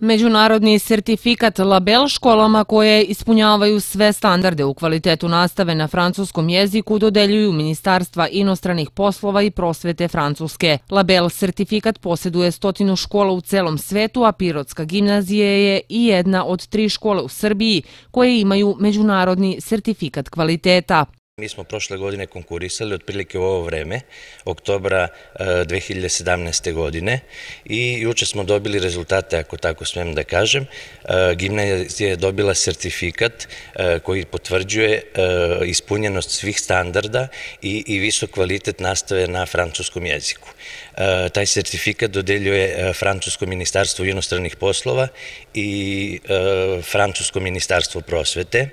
Međunarodni sertifikat Label školama koje ispunjavaju sve standarde u kvalitetu nastave na francuskom jeziku dodeljuju Ministarstva inostranih poslova i prosvete Francuske. Label sertifikat posjeduje stotinu škola u celom svetu, a Pirotska gimnazija je i jedna od tri škole u Srbiji koje imaju međunarodni sertifikat kvaliteta. Mi smo prošle godine konkurisali otprilike u ovo vreme, oktobra 2017. E, godine i juče smo dobili rezultate, ako tako smem da kažem. E, gimnazija je dobila sertifikat e, koji potvrđuje ispunjenost svih standarda i, i visok kvalitet nastave na francuskom jeziku. Taj sertifikat dodeljuje Francusko ministarstvo inostranih poslova i Francusko ministarstvo prosvete.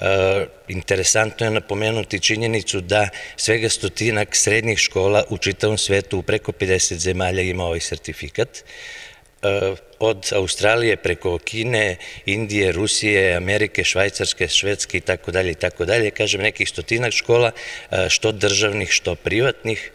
E, interesantno je napomenuti činjenicu da svega stotinak srednjih škola u čitavom svetu u preko 50 zemalja ima ovaj sertifikat e, od Australije preko Kine, Indije, Rusije, Amerike, Švajcarske, Švedske i tako dalje i tako dalje, kažem nekih stotinak škola, e, što državnih, što privatnih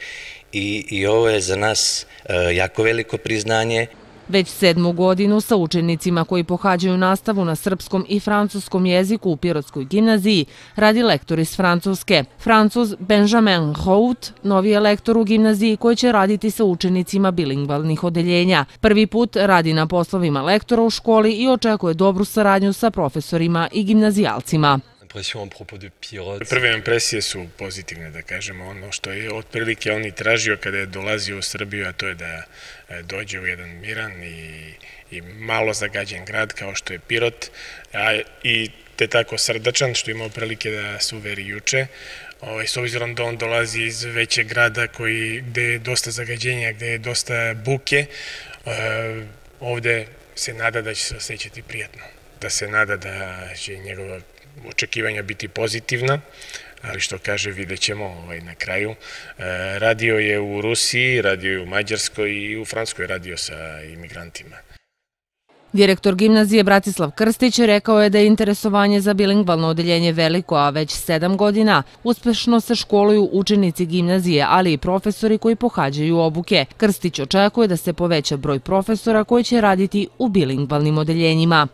i, i ovo je za nas jako veliko priznanje. Već sedmu godinu sa učenicima koji pohađaju nastavu na srpskom i francuskom jeziku u Pirotskoj gimnaziji radi lektor iz Francuske. Francuz Benjamin Hout, novi je lektor u gimnaziji koji će raditi sa učenicima bilingvalnih odeljenja. Prvi put radi na poslovima lektora u školi i očekuje dobru saradnju sa profesorima i gimnazijalcima impresijom propos de Pirot? Prve impresije su pozitivne, da kažemo. Ono što je otprilike on i tražio kada je dolazio u Srbiju, a to je da e, dođe u jedan miran i, i malo zagađen grad kao što je Pirot, a, i te tako srdačan, što imao prilike da se uveri juče. Ovaj, s obzirom da on dolazi iz većeg grada koji, gde je dosta zagađenja, gde je dosta buke, e, ovde se nada da će se osjećati prijatno da se nada da će njegova očekivanja biti pozitivna, ali što kaže, vidjet ćemo ovaj, na kraju. E, radio je u Rusiji, radio je u Mađarskoj i u Franskoj radio sa imigrantima. Direktor gimnazije Bratislav Krstić rekao je da je interesovanje za bilingvalno odeljenje veliko, a već sedam godina uspešno se školuju učenici gimnazije, ali i profesori koji pohađaju obuke. Krstić očekuje da se poveća broj profesora koji će raditi u bilingvalnim odeljenjima.